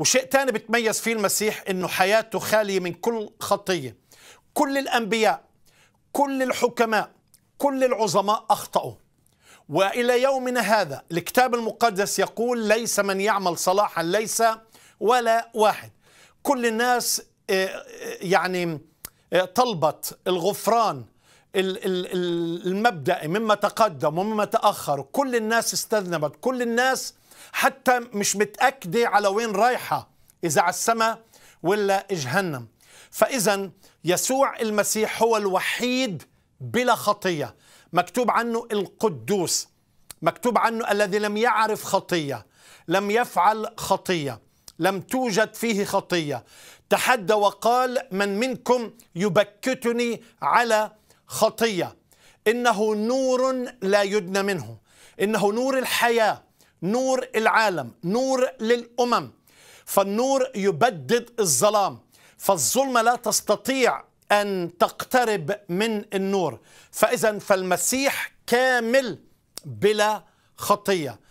وشيء تاني بتميز فيه المسيح انه حياته خاليه من كل خطيه كل الانبياء كل الحكماء كل العظماء اخطاوا والى يومنا هذا الكتاب المقدس يقول ليس من يعمل صلاحا ليس ولا واحد كل الناس آه، آه، يعني آه، طلبت الغفران المبدئي مما تقدم ومما تأخر كل الناس استذنبت كل الناس حتى مش متأكدة على وين رايحة إذا على السماء ولا جهنم فإذا يسوع المسيح هو الوحيد بلا خطية مكتوب عنه القدوس مكتوب عنه الذي لم يعرف خطية لم يفعل خطية لم توجد فيه خطية تحدى وقال من منكم يبكتني على خطيه انه نور لا يدنى منه انه نور الحياه نور العالم نور للامم فالنور يبدد الظلام فالظلمه لا تستطيع ان تقترب من النور فاذا فالمسيح كامل بلا خطيه